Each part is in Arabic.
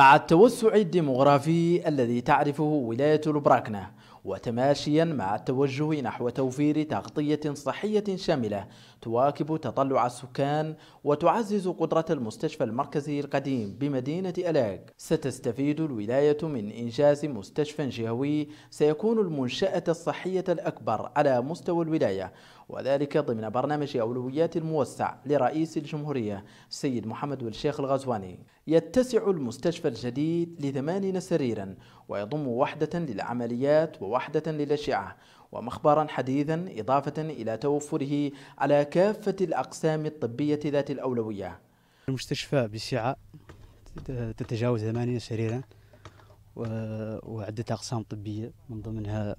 مع التوسع الديمغرافي الذي تعرفه ولاية البراكنة وتماشيا مع التوجه نحو توفير تغطية صحية شاملة تواكب تطلع السكان وتعزز قدرة المستشفى المركزي القديم بمدينة ألاج ستستفيد الولاية من إنجاز مستشفى جهوي سيكون المنشأة الصحية الأكبر على مستوى الولاية وذلك ضمن برنامج أولويات الموسع لرئيس الجمهورية السيد محمد والشيخ الغزواني يتسع المستشفى الجديد لثمانين سريرا ويضم وحدة للعمليات وحدة للأشعة ومخبرا حديثا إضافة إلى توفره على كافة الأقسام الطبية ذات الأولوية المستشفى بسعة تتجاوز ثمانية سريرا وعدة أقسام طبية من ضمنها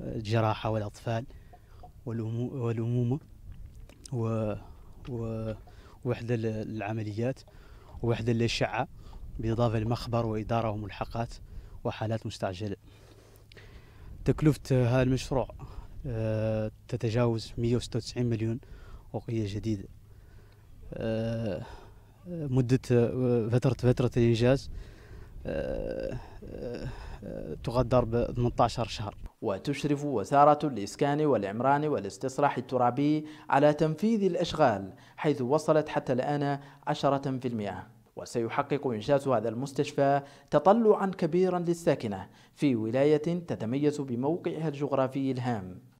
الجراحة والأطفال والأمومة و ووحدة للعمليات ووحدة للأشعة بالإضافة لمخبر وإدارة وملحقات وحالات مستعجلة تكلفة هذا المشروع آه، تتجاوز 196 مليون وقية جديدة آه، مدة آه، فترة فترة الإنجاز تقدر ب 18 شهر وتشرف وزارة الإسكان والعمران والاستصلاح الترابي على تنفيذ الأشغال حيث وصلت حتى الآن 10% وسيحقق إنشاء هذا المستشفى تطلعا كبيرا للساكنة في ولاية تتميز بموقعها الجغرافي الهام